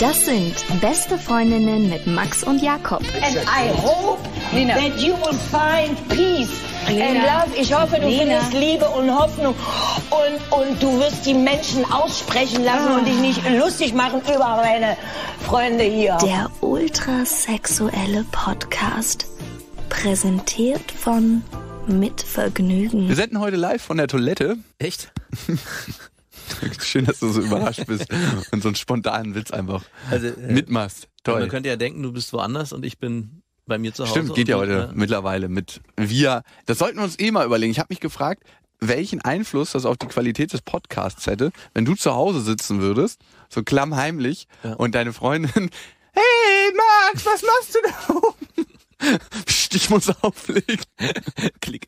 Das sind beste Freundinnen mit Max und Jakob. And I hope Nina. that you will find peace Nina. and love. Ich hoffe, du Nina. findest Liebe und Hoffnung und, und du wirst die Menschen aussprechen lassen oh. und dich nicht lustig machen über meine Freunde hier. Der ultrasexuelle Podcast präsentiert von mit Vergnügen. Wir senden heute live von der Toilette. Echt? Schön, dass du so überrascht bist und so einen spontanen Witz einfach also, äh, mitmachst. Toll. Man könnte ja denken, du bist woanders und ich bin bei mir zu Hause. Stimmt, geht ja heute äh, mittlerweile mit wir. Das sollten wir uns eh mal überlegen. Ich habe mich gefragt, welchen Einfluss das auf die Qualität des Podcasts hätte, wenn du zu Hause sitzen würdest, so klammheimlich, ja. und deine Freundin, hey Max, was machst du da oben? Psst, muss auflegen. Klick.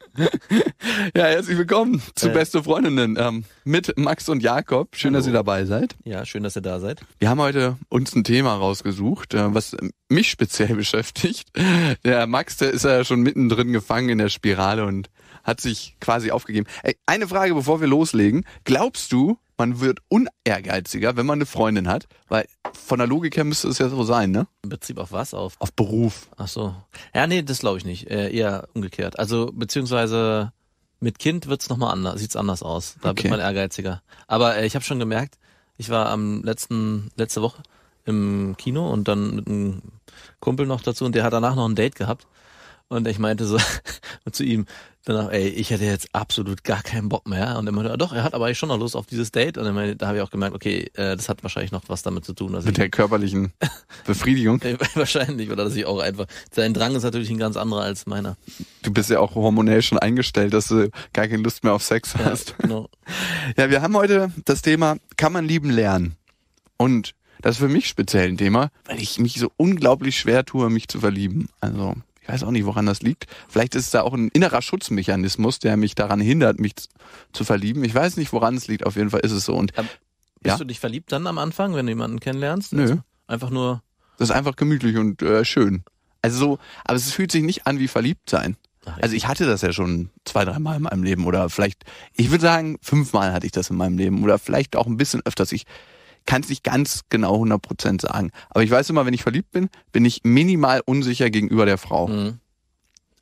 Ja, herzlich willkommen zu äh. Beste Freundinnen ähm, mit Max und Jakob. Schön, Hallo. dass ihr dabei seid. Ja, schön, dass ihr da seid. Wir haben heute uns ein Thema rausgesucht, äh, was mich speziell beschäftigt. Der Max, der ist ja schon mittendrin gefangen in der Spirale und hat sich quasi aufgegeben. Ey, eine Frage, bevor wir loslegen. Glaubst du, man wird unehrgeiziger, wenn man eine Freundin hat? Weil von der Logik her müsste es ja so sein, ne? In Bezug auf was? Auf? Auf Beruf. Ach so. Ja, nee, das glaube ich nicht. Äh, eher umgekehrt. Also, beziehungsweise mit Kind wird's nochmal anders, sieht's anders aus. Da okay. wird man ehrgeiziger. Aber äh, ich habe schon gemerkt, ich war am letzten, letzte Woche im Kino und dann mit einem Kumpel noch dazu und der hat danach noch ein Date gehabt. Und ich meinte so zu ihm danach, ey, ich hätte jetzt absolut gar keinen Bock mehr. Und er meinte, ah, doch, er hat aber eigentlich schon noch Lust auf dieses Date. Und meinte, da habe ich auch gemerkt, okay, äh, das hat wahrscheinlich noch was damit zu tun. Dass Mit ich, der körperlichen Befriedigung? wahrscheinlich, oder dass ich auch einfach, sein Drang ist natürlich ein ganz anderer als meiner. Du bist ja auch hormonell schon eingestellt, dass du gar keine Lust mehr auf Sex ja, hast. Genau. Ja, wir haben heute das Thema, kann man lieben lernen? Und das ist für mich speziell ein Thema, weil ich mich so unglaublich schwer tue, mich zu verlieben. Also ich weiß auch nicht, woran das liegt. Vielleicht ist es da auch ein innerer Schutzmechanismus, der mich daran hindert, mich zu verlieben. Ich weiß nicht, woran es liegt. Auf jeden Fall ist es so. Und ähm, Aber bist ja? du dich verliebt dann am Anfang, wenn du jemanden kennenlernst? Nö. Also einfach nur. Das ist einfach gemütlich und äh, schön. Also so, aber es fühlt sich nicht an wie verliebt sein. also ich hatte das ja schon zwei, dreimal in meinem Leben oder vielleicht, ich würde sagen, fünfmal hatte ich das in meinem Leben oder vielleicht auch ein bisschen öfters. Ich kann es nicht ganz genau 100% sagen. Aber ich weiß immer, wenn ich verliebt bin, bin ich minimal unsicher gegenüber der Frau. Mhm.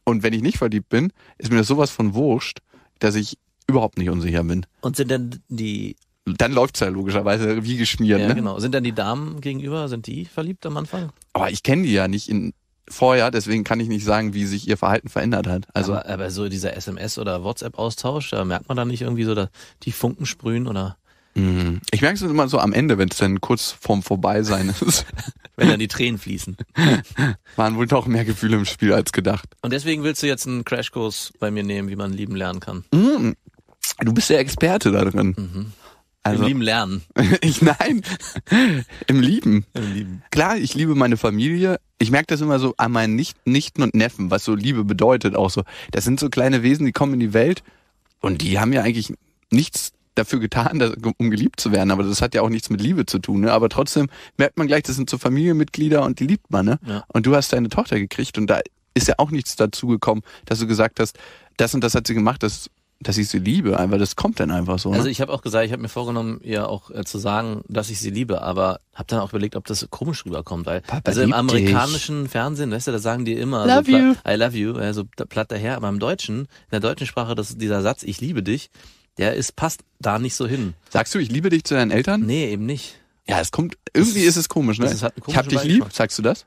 Und wenn ich nicht verliebt bin, ist mir das sowas von wurscht, dass ich überhaupt nicht unsicher bin. Und sind dann die dann läuft es ja logischerweise wie geschmiert. Ja, ne? genau. Sind dann die Damen gegenüber, sind die verliebt am Anfang? Aber ich kenne die ja nicht in vorher, deswegen kann ich nicht sagen, wie sich ihr Verhalten verändert hat. Also aber, aber so dieser SMS- oder WhatsApp-Austausch, da merkt man dann nicht irgendwie so, dass die Funken sprühen oder? Mhm. Ich merke es immer so am Ende, wenn es dann kurz vorm Vorbeisein ist. wenn dann die Tränen fließen. Waren wohl doch mehr Gefühle im Spiel als gedacht. Und deswegen willst du jetzt einen Crashkurs bei mir nehmen, wie man lieben lernen kann. Mhm. Du bist der Experte da drin. Mhm. Also, Im lieben Lernen. ich nein. Im Lieben. Im Lieben. Klar, ich liebe meine Familie. Ich merke das immer so an meinen Nicht Nichten und Neffen, was so Liebe bedeutet auch so. Das sind so kleine Wesen, die kommen in die Welt und die haben ja eigentlich nichts dafür getan, dass, um geliebt zu werden. Aber das hat ja auch nichts mit Liebe zu tun. Ne? Aber trotzdem merkt man gleich, das sind so Familienmitglieder und die liebt man. Ne? Ja. Und du hast deine Tochter gekriegt und da ist ja auch nichts dazu gekommen, dass du gesagt hast, das und das hat sie gemacht, das dass ich sie liebe, einfach das kommt dann einfach so. Ne? Also ich habe auch gesagt, ich habe mir vorgenommen, ihr auch äh, zu sagen, dass ich sie liebe, aber habe dann auch überlegt, ob das komisch rüberkommt, weil Papa also im amerikanischen dich. Fernsehen, weißt du, da sagen die immer love so, you. I love you, also platt daher, aber im Deutschen, in der deutschen Sprache, das, dieser Satz, ich liebe dich, der ist, passt da nicht so hin. Sagst du, ich liebe dich zu deinen Eltern? Nee, eben nicht. Ja, es kommt, irgendwie ist es komisch, ne? Es hat ich hab dich lieb, sagst du das?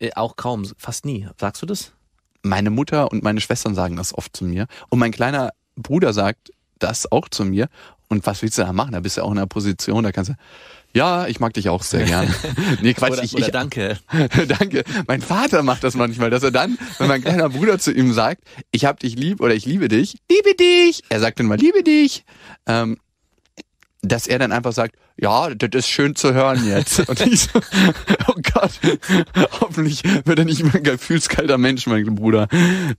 Äh, auch kaum, fast nie. Sagst du das? Meine Mutter und meine Schwestern sagen das oft zu mir. Und mein kleiner Bruder sagt das auch zu mir. Und was willst du da machen? Da bist du auch in einer Position, da kannst du, ja, ich mag dich auch sehr gern. Nee, Quatsch, oder, ich, oder ich, danke. danke. Mein Vater macht das manchmal, dass er dann, wenn mein kleiner Bruder zu ihm sagt, ich hab dich lieb oder ich liebe dich, liebe dich. Er sagt dann mal, liebe dich. Ähm, dass er dann einfach sagt, ja, das ist schön zu hören jetzt. Und ich so, oh Gott, hoffentlich wird er nicht mehr ein gefühlskalter Mensch, mein Bruder.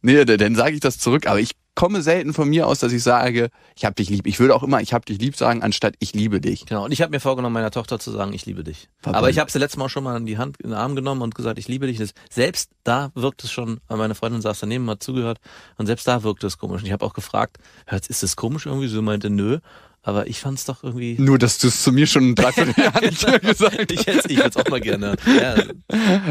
Nee, dann sage ich das zurück, aber ich komme selten von mir aus, dass ich sage, ich hab dich lieb. Ich würde auch immer, ich hab dich lieb sagen, anstatt ich liebe dich. Genau. Und ich habe mir vorgenommen, meiner Tochter zu sagen, ich liebe dich. Papa. Aber ich habe sie letztes Mal schon mal in die Hand, in den Arm genommen und gesagt, ich liebe dich. Das, selbst da wirkt es schon, meine Freundin saß daneben, hat zugehört und selbst da wirkt es komisch. Und ich habe auch gefragt, hört, ist das komisch irgendwie? So meinte, nö. Aber ich fand es doch irgendwie. Nur, dass du es zu mir schon ein Dreivierteljahr nicht gesagt hast. ich hätte es auch mal gerne. Ja,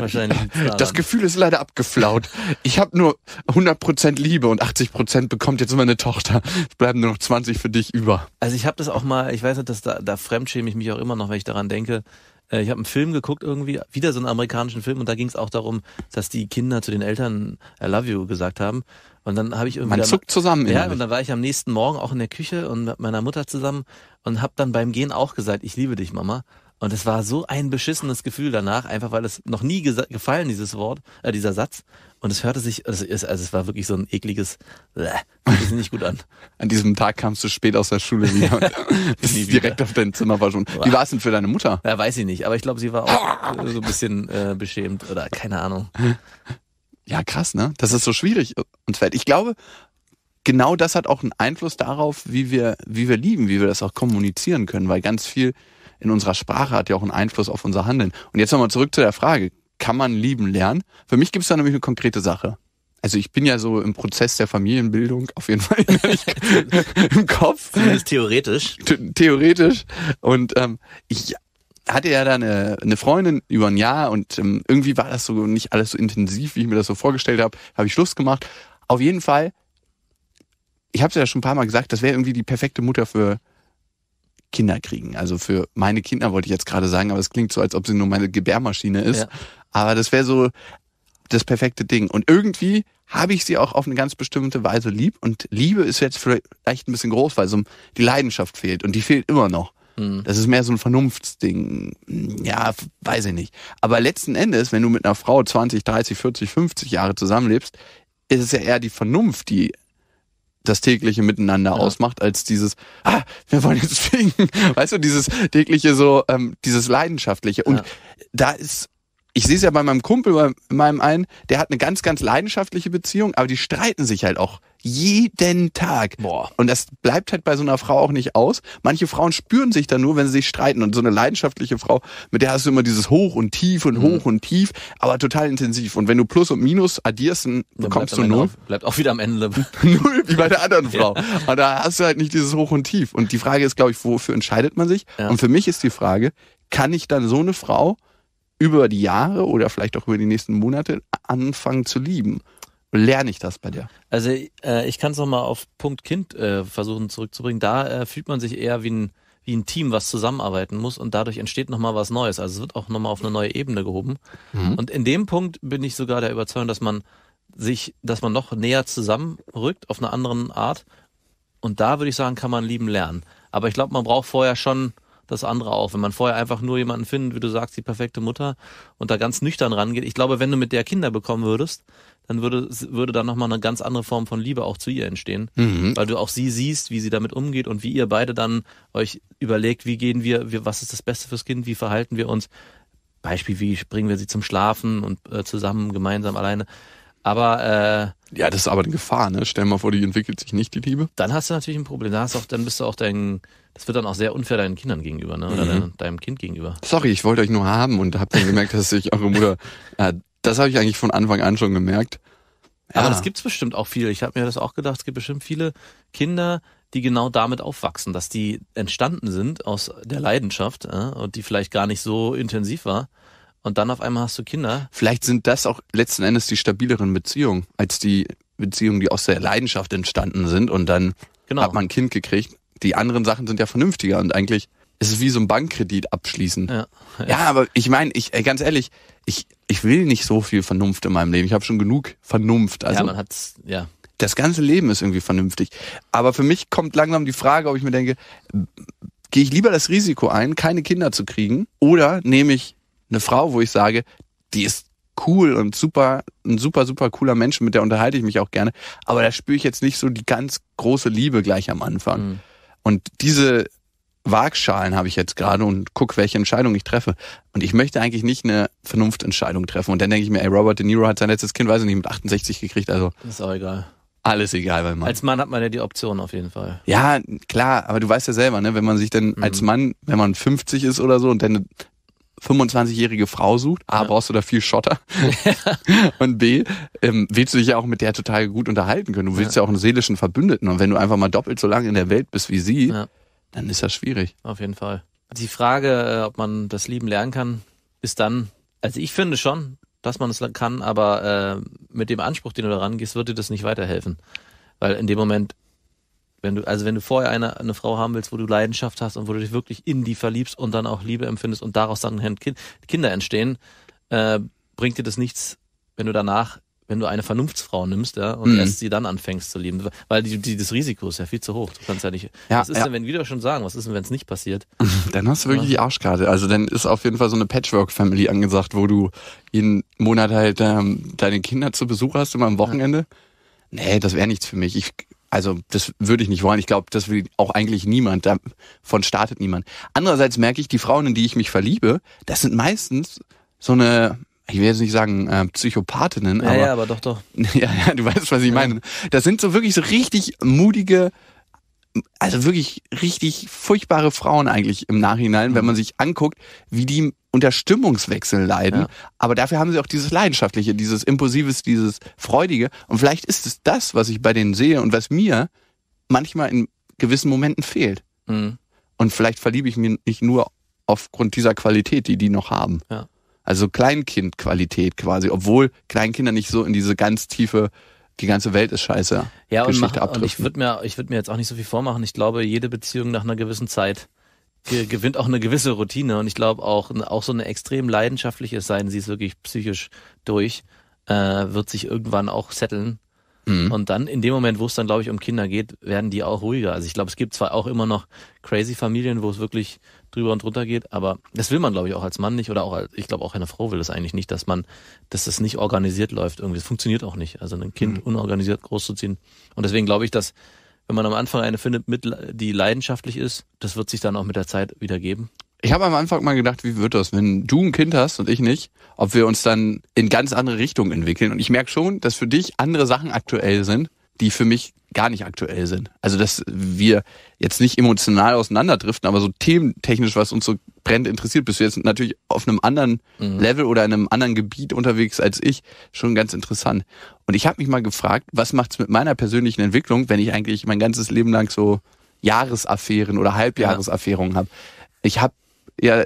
wahrscheinlich. Das Gefühl ist leider abgeflaut. Ich habe nur 100% Liebe und 80% bekommt jetzt meine Tochter. Es bleiben nur noch 20 für dich über. Also ich habe das auch mal, ich weiß nicht, dass da, da fremdschäme ich mich auch immer noch, wenn ich daran denke, äh, ich habe einen Film geguckt irgendwie, wieder so einen amerikanischen Film und da ging es auch darum, dass die Kinder zu den Eltern I love you gesagt haben. Und dann habe ich irgendwie. Man zuckt zusammen. Ja, innerlich. und dann war ich am nächsten Morgen auch in der Küche und mit meiner Mutter zusammen und habe dann beim Gehen auch gesagt, ich liebe dich, Mama. Und es war so ein beschissenes Gefühl danach, einfach weil es noch nie gefallen, dieses Wort, äh, dieser Satz. Und es hörte sich, also es, also es war wirklich so ein ekliges, bleh, das nicht gut an. An diesem Tag kamst du spät aus der Schule wieder und bist direkt auf dein Zimmer war verschwunden. Wie war es denn für deine Mutter? Ja, weiß ich nicht, aber ich glaube, sie war auch äh, so ein bisschen äh, beschämt oder keine Ahnung. Ja, krass, ne? Das ist so schwierig und fällt. Ich glaube, genau das hat auch einen Einfluss darauf, wie wir, wie wir lieben, wie wir das auch kommunizieren können, weil ganz viel in unserer Sprache hat ja auch einen Einfluss auf unser Handeln. Und jetzt nochmal zurück zu der Frage, kann man lieben lernen. Für mich gibt es da nämlich eine konkrete Sache. Also ich bin ja so im Prozess der Familienbildung auf jeden Fall im Kopf. Zumindest theoretisch. Theoretisch. Und ähm, ich hatte ja da eine, eine Freundin über ein Jahr und ähm, irgendwie war das so nicht alles so intensiv, wie ich mir das so vorgestellt habe. Habe ich Schluss gemacht. Auf jeden Fall, ich habe es ja schon ein paar Mal gesagt, das wäre irgendwie die perfekte Mutter für Kinder kriegen. Also für meine Kinder wollte ich jetzt gerade sagen, aber es klingt so, als ob sie nur meine Gebärmaschine ist. Ja. Aber das wäre so das perfekte Ding. Und irgendwie habe ich sie auch auf eine ganz bestimmte Weise lieb. Und Liebe ist jetzt vielleicht ein bisschen groß, weil so die Leidenschaft fehlt. Und die fehlt immer noch. Mhm. Das ist mehr so ein Vernunftsding. Ja, weiß ich nicht. Aber letzten Endes, wenn du mit einer Frau 20, 30, 40, 50 Jahre zusammenlebst, ist es ja eher die Vernunft, die das tägliche Miteinander ja. ausmacht, als dieses, ah, wir wollen jetzt fliegen. Weißt du, dieses tägliche so, ähm, dieses leidenschaftliche. Und ja. da ist ich sehe es ja bei meinem Kumpel, bei meinem einen, der hat eine ganz, ganz leidenschaftliche Beziehung, aber die streiten sich halt auch jeden Tag. Boah. Und das bleibt halt bei so einer Frau auch nicht aus. Manche Frauen spüren sich dann nur, wenn sie sich streiten. Und so eine leidenschaftliche Frau, mit der hast du immer dieses Hoch und Tief und mhm. Hoch und Tief, aber total intensiv. Und wenn du Plus und Minus addierst, dann bekommst du Null. bleibt auch wieder am Ende. Null, wie bei der anderen Frau. Ja. Aber da hast du halt nicht dieses Hoch und Tief. Und die Frage ist, glaube ich, wofür entscheidet man sich? Ja. Und für mich ist die Frage, kann ich dann so eine Frau über die Jahre oder vielleicht auch über die nächsten Monate anfangen zu lieben? Lerne ich das bei dir? Also äh, ich kann es nochmal auf Punkt Kind äh, versuchen zurückzubringen. Da äh, fühlt man sich eher wie ein, wie ein Team, was zusammenarbeiten muss und dadurch entsteht nochmal was Neues. Also es wird auch nochmal auf eine neue Ebene gehoben. Mhm. Und in dem Punkt bin ich sogar der Überzeugung, dass man sich, dass man noch näher zusammenrückt auf eine andere Art. Und da würde ich sagen, kann man lieben lernen. Aber ich glaube, man braucht vorher schon das andere auch. Wenn man vorher einfach nur jemanden findet, wie du sagst, die perfekte Mutter und da ganz nüchtern rangeht. Ich glaube, wenn du mit der Kinder bekommen würdest, dann würde, würde dann nochmal eine ganz andere Form von Liebe auch zu ihr entstehen, mhm. weil du auch sie siehst, wie sie damit umgeht und wie ihr beide dann euch überlegt, wie gehen wir, wir was ist das Beste fürs Kind, wie verhalten wir uns. Beispiel, wie bringen wir sie zum Schlafen und äh, zusammen, gemeinsam, alleine. Aber äh, ja, das ist aber eine Gefahr, ne? Stell dir mal vor, die entwickelt sich nicht, die Liebe. Dann hast du natürlich ein Problem. Dann, hast auch, dann bist du auch dein, das wird dann auch sehr unfair deinen Kindern gegenüber, ne? Oder mhm. deinem Kind gegenüber. Sorry, ich wollte euch nur haben und habe dann gemerkt, dass ich eure Mutter. Ja, äh, das habe ich eigentlich von Anfang an schon gemerkt. Ja. Aber das gibt's bestimmt auch viele. Ich habe mir das auch gedacht, es gibt bestimmt viele Kinder, die genau damit aufwachsen, dass die entstanden sind aus der Leidenschaft äh, und die vielleicht gar nicht so intensiv war und dann auf einmal hast du Kinder. Vielleicht sind das auch letzten Endes die stabileren Beziehungen als die Beziehungen, die aus der Leidenschaft entstanden sind und dann genau. hat man ein Kind gekriegt. Die anderen Sachen sind ja vernünftiger und eigentlich ist es wie so ein Bankkredit abschließen. Ja, ja. ja aber ich meine, ich ganz ehrlich, ich ich will nicht so viel Vernunft in meinem Leben. Ich habe schon genug Vernunft. Also ja, man hat's ja. Das ganze Leben ist irgendwie vernünftig. Aber für mich kommt langsam die Frage, ob ich mir denke, gehe ich lieber das Risiko ein, keine Kinder zu kriegen, oder nehme ich eine Frau, wo ich sage, die ist cool und super, ein super, super cooler Mensch, mit der unterhalte ich mich auch gerne. Aber da spüre ich jetzt nicht so die ganz große Liebe gleich am Anfang. Mhm. Und diese Waagschalen habe ich jetzt gerade und guck, welche Entscheidung ich treffe. Und ich möchte eigentlich nicht eine Vernunftentscheidung treffen. Und dann denke ich mir, ey, Robert De Niro hat sein letztes Kind, weiß ich nicht, mit 68 gekriegt. Also ist auch egal. Alles egal weil man. Als Mann hat man ja die Option auf jeden Fall. Ja, klar, aber du weißt ja selber, ne, wenn man sich denn mhm. als Mann, wenn man 50 ist oder so und dann 25-jährige Frau sucht. A, ja. brauchst du da viel Schotter. und B, ähm, willst du dich ja auch mit der total gut unterhalten können. Du willst ja, ja auch einen seelischen Verbündeten. Und wenn du einfach mal doppelt so lange in der Welt bist wie sie, ja. dann ist das schwierig. Auf jeden Fall. Die Frage, äh, ob man das Lieben lernen kann, ist dann, also ich finde schon, dass man es kann, aber äh, mit dem Anspruch, den du da rangehst, wird dir das nicht weiterhelfen. Weil in dem Moment wenn du, also wenn du vorher eine, eine Frau haben willst, wo du Leidenschaft hast und wo du dich wirklich in die verliebst und dann auch Liebe empfindest und daraus dann Kinder entstehen, äh, bringt dir das nichts, wenn du danach, wenn du eine Vernunftsfrau nimmst, ja, und mhm. erst sie dann anfängst zu lieben. Weil die, die, das Risiko ist ja viel zu hoch. Du kannst ja nicht. Ja, was ist ja. denn, wenn wir schon sagen, was ist denn, wenn es nicht passiert? Dann hast du wirklich ja. die Arschkarte. Also dann ist auf jeden Fall so eine Patchwork-Family angesagt, wo du jeden Monat halt ähm, deine Kinder zu Besuch hast, immer am Wochenende. Ja. Nee, das wäre nichts für mich. Ich also das würde ich nicht wollen. Ich glaube, das will auch eigentlich niemand. Davon startet niemand. Andererseits merke ich, die Frauen, in die ich mich verliebe, das sind meistens so eine, ich will jetzt nicht sagen äh, Psychopathinnen. Ja, aber, ja, aber doch, doch. ja, ja, du weißt, was ich meine. Das sind so wirklich so richtig mutige, also wirklich richtig furchtbare Frauen eigentlich im Nachhinein, mhm. wenn man sich anguckt, wie die unter Stimmungswechsel leiden. Ja. Aber dafür haben sie auch dieses Leidenschaftliche, dieses Impulsives, dieses Freudige. Und vielleicht ist es das, was ich bei denen sehe und was mir manchmal in gewissen Momenten fehlt. Mhm. Und vielleicht verliebe ich mich nicht nur aufgrund dieser Qualität, die die noch haben. Ja. Also Kleinkindqualität quasi, obwohl Kleinkinder nicht so in diese ganz tiefe die ganze Welt ist scheiße. Ja, und, mach, und ich würde mir, ich würd mir jetzt auch nicht so viel vormachen. Ich glaube, jede Beziehung nach einer gewissen Zeit ge gewinnt auch eine gewisse Routine und ich glaube auch, auch so eine extrem leidenschaftliche, sein sie ist wirklich psychisch durch, äh, wird sich irgendwann auch setteln. Mhm. Und dann, in dem Moment, wo es dann, glaube ich, um Kinder geht, werden die auch ruhiger. Also ich glaube, es gibt zwar auch immer noch crazy Familien, wo es wirklich drüber und drunter geht, aber das will man, glaube ich, auch als Mann nicht oder auch als, ich glaube, auch eine Frau will das eigentlich nicht, dass man, dass das nicht organisiert läuft irgendwie. Das funktioniert auch nicht. Also ein Kind mhm. unorganisiert großzuziehen. Und deswegen glaube ich, dass wenn man am Anfang eine findet, mit, die leidenschaftlich ist, das wird sich dann auch mit der Zeit wieder geben. Ich habe am Anfang mal gedacht, wie wird das, wenn du ein Kind hast und ich nicht, ob wir uns dann in ganz andere Richtungen entwickeln. Und ich merke schon, dass für dich andere Sachen aktuell sind, die für mich gar nicht aktuell sind. Also, dass wir jetzt nicht emotional auseinanderdriften, aber so thementechnisch, was uns so brennend interessiert, bist du jetzt natürlich auf einem anderen mhm. Level oder in einem anderen Gebiet unterwegs als ich, schon ganz interessant. Und ich habe mich mal gefragt, was macht's mit meiner persönlichen Entwicklung, wenn ich eigentlich mein ganzes Leben lang so Jahresaffären oder Halbjahresaffären ja. habe? Ich habe ja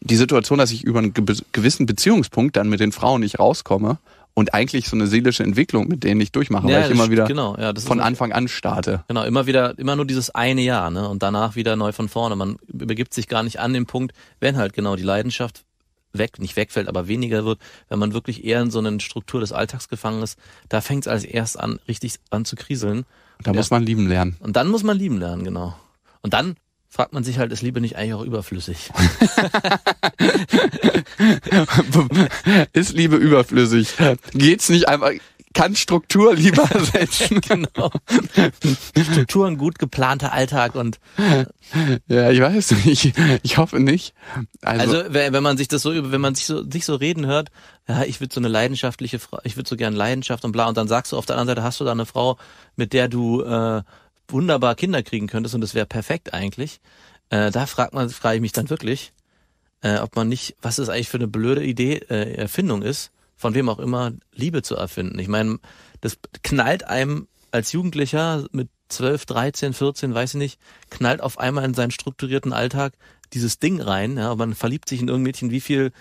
die Situation, dass ich über einen gewissen Beziehungspunkt dann mit den Frauen nicht rauskomme und eigentlich so eine seelische Entwicklung, mit denen ich durchmache, ja, weil ich immer wieder genau, ja, von Anfang an starte. Genau, immer wieder, immer nur dieses eine Jahr, ne? Und danach wieder neu von vorne. Man übergibt sich gar nicht an den Punkt, wenn halt genau die Leidenschaft weg, nicht wegfällt, aber weniger wird, wenn man wirklich eher in so eine Struktur des Alltags gefangen ist, da fängt es als erst an, richtig an zu kriseln. Da muss man lieben lernen. Und dann muss man lieben lernen, genau. Und dann fragt man sich halt, ist Liebe nicht eigentlich auch überflüssig? ist Liebe überflüssig? Geht's nicht einfach, kann Struktur lieber setzen? genau. Struktur, ein gut geplanter Alltag und. Äh, ja, ich weiß nicht. Ich hoffe nicht. Also, also wenn man sich das so, über, wenn man sich so, sich so reden hört, ja, ich würde so eine leidenschaftliche Frau, ich würde so gern Leidenschaft und bla, und dann sagst du auf der anderen Seite, hast du da eine Frau, mit der du, äh, wunderbar Kinder kriegen könntest und das wäre perfekt eigentlich, äh, da fragt man, frage ich mich dann wirklich, äh, ob man nicht, was es eigentlich für eine blöde Idee, äh, Erfindung ist, von wem auch immer Liebe zu erfinden. Ich meine, das knallt einem als Jugendlicher mit 12, 13, 14, weiß ich nicht, knallt auf einmal in seinen strukturierten Alltag dieses Ding rein. Ja, man verliebt sich in irgendein Mädchen, wie viel,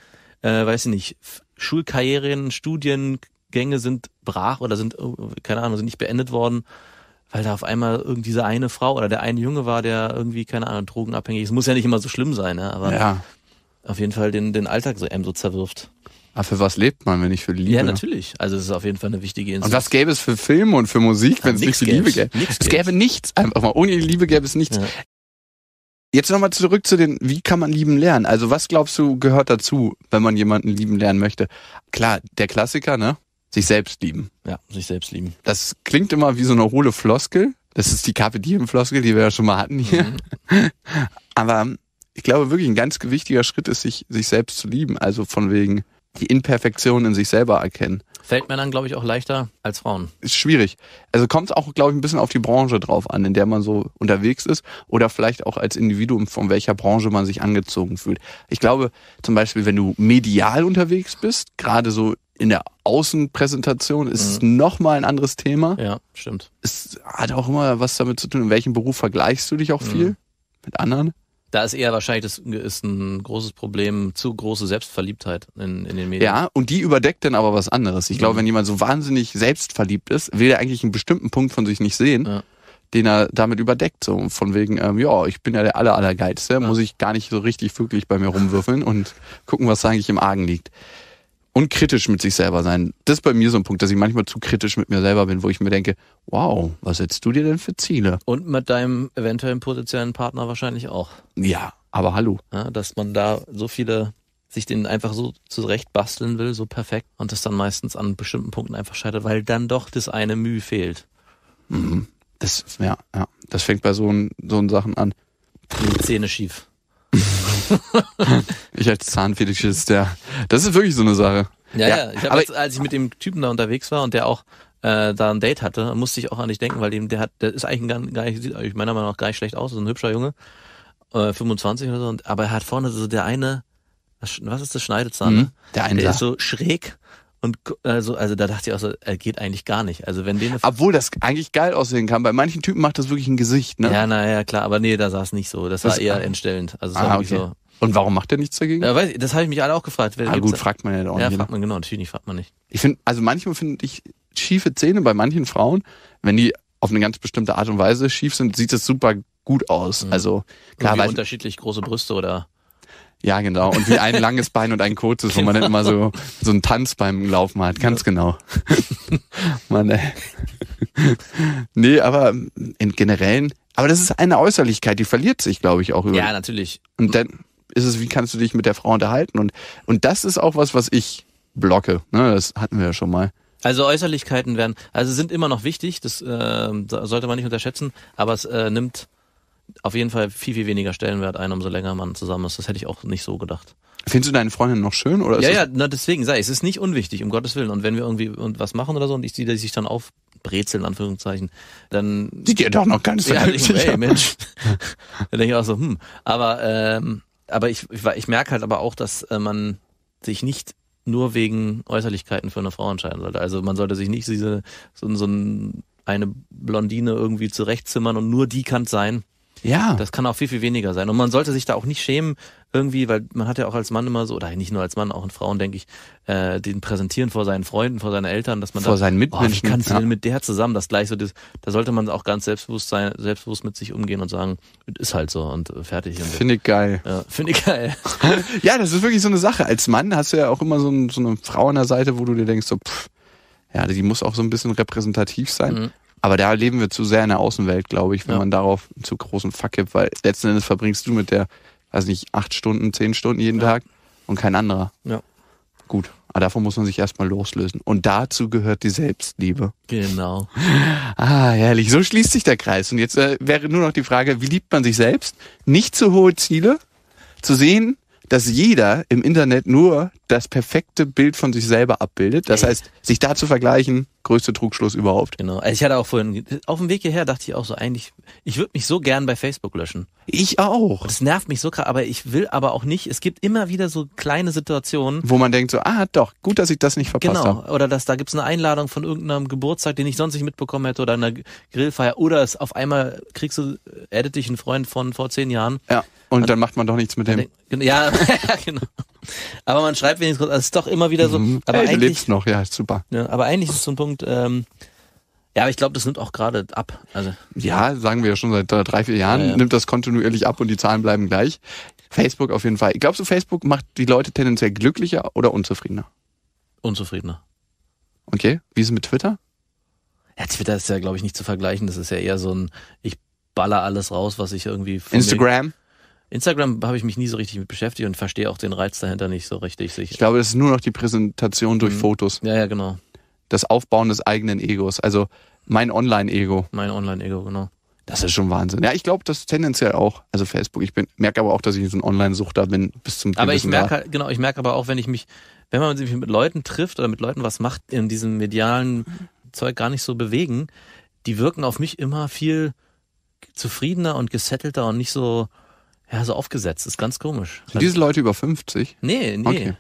äh, weiß ich nicht, Schulkarrieren, Studiengänge sind brach oder sind, oh, keine Ahnung, sind nicht beendet worden weil da auf einmal irgendwie diese eine Frau oder der eine Junge war, der irgendwie, keine Ahnung, drogenabhängig ist. Muss ja nicht immer so schlimm sein, ne? aber ja. auf jeden Fall den, den Alltag so einem so zerwirft. Aber für was lebt man, wenn nicht für die Liebe? Ja, natürlich. Also es ist auf jeden Fall eine wichtige Instanz. Und was gäbe es für Filme und für Musik, wenn es nicht für Liebe gäbe? es gäbe nichts. Einfach mal ohne Liebe gäbe es nichts. Ja. Jetzt nochmal zurück zu den, wie kann man lieben lernen? Also was glaubst du gehört dazu, wenn man jemanden lieben lernen möchte? Klar, der Klassiker, ne? Sich selbst lieben. Ja, sich selbst lieben. Das klingt immer wie so eine hohle Floskel. Das ist die Carpe Diem Floskel, die wir ja schon mal hatten hier. Mhm. Aber ich glaube wirklich ein ganz gewichtiger Schritt ist, sich, sich selbst zu lieben. Also von wegen die Imperfektion in sich selber erkennen. Fällt Männern, glaube ich, auch leichter als Frauen. Ist schwierig. Also kommt es auch, glaube ich, ein bisschen auf die Branche drauf an, in der man so unterwegs ist oder vielleicht auch als Individuum, von welcher Branche man sich angezogen fühlt. Ich glaube, zum Beispiel, wenn du medial unterwegs bist, gerade so in der Außenpräsentation ist mhm. nochmal ein anderes Thema. Ja, stimmt. Es hat auch immer was damit zu tun, in welchem Beruf vergleichst du dich auch viel mhm. mit anderen? Da ist eher wahrscheinlich das ist ein großes Problem, zu große Selbstverliebtheit in, in den Medien. Ja, und die überdeckt dann aber was anderes. Ich glaube, mhm. wenn jemand so wahnsinnig selbstverliebt ist, will er eigentlich einen bestimmten Punkt von sich nicht sehen, ja. den er damit überdeckt. So von wegen, ähm, ja, ich bin ja der Aller, Allergeilste, ja. muss ich gar nicht so richtig wirklich bei mir rumwürfeln und gucken, was da eigentlich im Argen liegt und kritisch mit sich selber sein. Das ist bei mir so ein Punkt, dass ich manchmal zu kritisch mit mir selber bin, wo ich mir denke, wow, was setzt du dir denn für Ziele? Und mit deinem eventuellen potenziellen Partner wahrscheinlich auch. Ja, aber hallo. Ja, dass man da so viele sich den einfach so zurecht basteln will, so perfekt und das dann meistens an bestimmten Punkten einfach scheitert, weil dann doch das eine Mühe fehlt. Mhm. Das, ja, ja. Das fängt bei so, so Sachen an. Die Zähne schief. ich als Zahnfetischist, ja. Das ist wirklich so eine Sache. Ja, ja. ja. Ich habe jetzt, als ich mit dem Typen da unterwegs war und der auch äh, da ein Date hatte, musste ich auch an dich denken, weil dem, der hat, der ist eigentlich gar, gar nicht, sieht ich meiner Meinung nach gar nicht schlecht aus, ist ein hübscher Junge, äh, 25 oder so, und, aber er hat vorne so der eine, was ist das Schneidezahn? Ne? Mhm, ne? Der eine der ist so schräg und also, also da dachte ich auch so, er geht eigentlich gar nicht. Also wenn den Obwohl das eigentlich geil aussehen kann. Bei manchen Typen macht das wirklich ein Gesicht, ne? Ja, naja, klar, aber nee, da sah es nicht so. Das, das war eher entstellend. Also es ah, war okay. so. Und warum macht er nichts dagegen? Ja, weiß ich, das habe ich mich alle auch gefragt. Ah, gut, fragt man ja auch ja, nicht. Ja, fragt ne? man genau, natürlich nicht, fragt man nicht. Ich finde, also manchmal finde ich schiefe Zähne bei manchen Frauen, wenn die auf eine ganz bestimmte Art und Weise schief sind, sieht das super gut aus. Mhm. Also klar, Irgendwie weil unterschiedlich große Brüste oder ja, genau. Und wie ein langes Bein und ein kurzes, genau. wo man genau. dann immer so, so einen Tanz beim Laufen hat. Ganz ja. genau. Mann, ey. nee, aber ähm, in Generellen, aber das ist eine Äußerlichkeit, die verliert sich, glaube ich, auch über. Ja, natürlich. Und dann ist es, wie kannst du dich mit der Frau unterhalten? Und, und das ist auch was, was ich blocke. Ne, das hatten wir ja schon mal. Also Äußerlichkeiten werden, also sind immer noch wichtig, das äh, sollte man nicht unterschätzen, aber es äh, nimmt auf jeden Fall viel, viel weniger Stellenwert ein, umso länger man zusammen ist. Das hätte ich auch nicht so gedacht. Findest du deine Freundin noch schön? Oder ja, ja, na, deswegen sei es ist nicht unwichtig, um Gottes Willen. Und wenn wir irgendwie was machen oder so und ich sehe, dass sie sich dann aufbrezeln, Anführungszeichen, dann. Sieht ihr doch noch ganz ja, ich, ey, Mensch. dann denke ich auch so, hm. Aber, ähm, aber ich, ich, ich merke halt aber auch, dass äh, man sich nicht nur wegen Äußerlichkeiten für eine Frau entscheiden sollte. Also man sollte sich nicht diese, so, so eine Blondine irgendwie zurechtzimmern und nur die kann sein. Ja. Das kann auch viel, viel weniger sein. Und man sollte sich da auch nicht schämen, irgendwie, weil man hat ja auch als Mann immer so, oder nicht nur als Mann, auch in Frauen, denke ich, äh, den präsentieren vor seinen Freunden, vor seinen Eltern, dass man vor da, seinen Mitmenschen. Oh, wie kannst du ja. denn mit der zusammen? Das gleich so, das, da sollte man auch ganz selbstbewusst sein, selbstbewusst mit sich umgehen und sagen, ist halt so und fertig. Und Finde ich geil. Ja, Finde ich geil. ja, das ist wirklich so eine Sache. Als Mann hast du ja auch immer so, ein, so eine Frau an der Seite, wo du dir denkst, so, pff, ja, die muss auch so ein bisschen repräsentativ sein. Mhm. Aber da leben wir zu sehr in der Außenwelt, glaube ich, wenn ja. man darauf einen zu großen Fuck gibt, weil letzten Endes verbringst du mit der, weiß nicht, acht Stunden, zehn Stunden jeden ja. Tag und kein anderer. Ja. Gut. Aber davon muss man sich erstmal loslösen. Und dazu gehört die Selbstliebe. Genau. Ah, herrlich. So schließt sich der Kreis. Und jetzt äh, wäre nur noch die Frage, wie liebt man sich selbst? Nicht zu hohe Ziele. Zu sehen, dass jeder im Internet nur das perfekte Bild von sich selber abbildet. Das Ey. heißt, sich da zu vergleichen, größte Trugschluss überhaupt. Genau. Also ich hatte auch vorhin, auf dem Weg hierher dachte ich auch so, eigentlich, ich würde mich so gern bei Facebook löschen. Ich auch. Das nervt mich so krass, aber ich will aber auch nicht, es gibt immer wieder so kleine Situationen. Wo man denkt so, ah doch, gut, dass ich das nicht verpasst habe. Genau, oder dass da es eine Einladung von irgendeinem Geburtstag, den ich sonst nicht mitbekommen hätte oder eine Grillfeier oder es auf einmal kriegst du, äh, edit dich einen Freund von vor zehn Jahren. Ja, und dann macht man doch nichts mit dem. ja genau. Aber man schreibt wenigstens, also es ist doch immer wieder so. Mhm. Aber hey, eigentlich, du lebst noch, ja, super. Ja, aber eigentlich ist es so ein Punkt, ähm, ja, aber ich glaube, das nimmt auch gerade ab. Also, ja, sagen wir ja schon seit drei, vier Jahren, ja, ja. nimmt das kontinuierlich ab und die Zahlen bleiben gleich. Facebook auf jeden Fall. Glaubst du, Facebook macht die Leute tendenziell glücklicher oder unzufriedener? Unzufriedener. Okay, wie ist es mit Twitter? Ja, Twitter ist ja, glaube ich, nicht zu vergleichen. Das ist ja eher so ein, ich baller alles raus, was ich irgendwie. Instagram? Instagram habe ich mich nie so richtig mit beschäftigt und verstehe auch den Reiz dahinter nicht so richtig. Sicher. Ich glaube, das ist nur noch die Präsentation durch mhm. Fotos. Ja, ja, genau. Das Aufbauen des eigenen Egos, also mein Online-Ego. Mein Online-Ego, genau. Das ist schon Wahnsinn. Ja, ich glaube, das tendenziell auch. Also Facebook. Ich bin merke aber auch, dass ich so ein Online-Suchter bin bis zum. Aber ich merke halt, genau, ich merke aber auch, wenn ich mich, wenn man sich mit Leuten trifft oder mit Leuten was macht, in diesem medialen Zeug gar nicht so bewegen, die wirken auf mich immer viel zufriedener und gesettelter und nicht so ja, so aufgesetzt, ist ganz komisch. Sind also, diese Leute über 50? Nee, nee. Okay.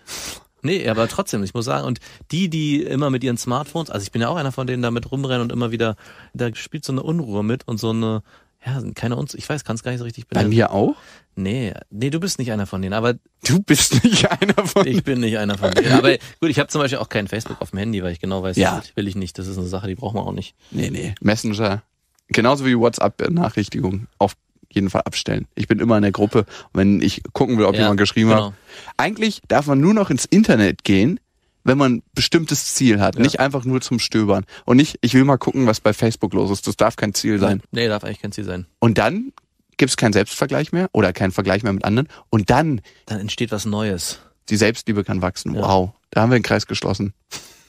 Nee, aber trotzdem, ich muss sagen, und die, die immer mit ihren Smartphones, also ich bin ja auch einer von denen, damit rumrennen und immer wieder, da spielt so eine Unruhe mit und so eine, ja, keine Unz, ich weiß, kann es gar nicht so richtig benennen. Bei mir auch? Nee, nee, du bist nicht einer von denen, aber. Du bist nicht einer von denen. Ich bin nicht einer von denen. Aber gut, ich habe zum Beispiel auch kein Facebook auf dem Handy, weil ich genau weiß, ja. das will ich nicht. Das ist eine Sache, die brauchen wir auch nicht. Nee, nee. Messenger. Genauso wie WhatsApp-Benachrichtigung. Auf jeden Fall abstellen. Ich bin immer in der Gruppe, wenn ich gucken will, ob ja, jemand geschrieben genau. hat. Eigentlich darf man nur noch ins Internet gehen, wenn man ein bestimmtes Ziel hat. Ja. Nicht einfach nur zum Stöbern. Und nicht, ich will mal gucken, was bei Facebook los ist. Das darf kein Ziel sein. Nee, darf eigentlich kein Ziel sein. Und dann gibt es keinen Selbstvergleich mehr oder keinen Vergleich mehr mit anderen. Und dann. Dann entsteht was Neues. Die Selbstliebe kann wachsen. Ja. Wow. Da haben wir einen Kreis geschlossen.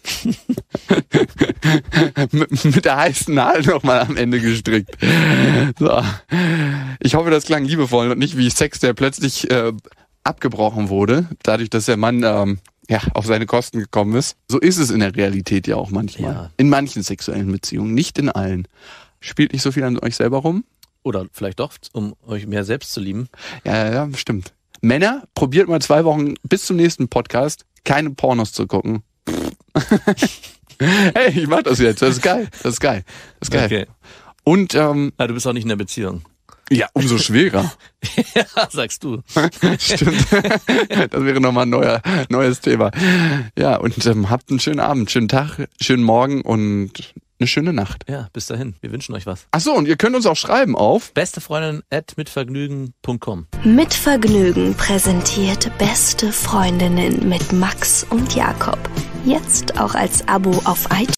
mit, mit der heißen Nadel nochmal am Ende gestrickt. So. Ich hoffe, das klang liebevoll und nicht wie Sex, der plötzlich äh, abgebrochen wurde, dadurch, dass der Mann ähm, ja, auf seine Kosten gekommen ist. So ist es in der Realität ja auch manchmal. Ja. In manchen sexuellen Beziehungen, nicht in allen. Spielt nicht so viel an euch selber rum? Oder vielleicht doch, um euch mehr selbst zu lieben. Ja, ja, stimmt. Männer, probiert mal zwei Wochen bis zum nächsten Podcast keine Pornos zu gucken. hey, ich mach das jetzt. Das ist geil. Das ist geil. Das ist geil. Okay. Und ähm, Na, du bist auch nicht in der Beziehung. Ja, umso schwerer. ja, sagst du. Stimmt. Das wäre nochmal ein neuer, neues Thema. Ja, und ähm, habt einen schönen Abend, schönen Tag, schönen Morgen und eine schöne Nacht. Ja, bis dahin. Wir wünschen euch was. Achso, und ihr könnt uns auch schreiben auf bestefreundin.mitvergnügen.com. Mit Vergnügen präsentiert Beste Freundinnen mit Max und Jakob. Jetzt auch als Abo auf iTunes.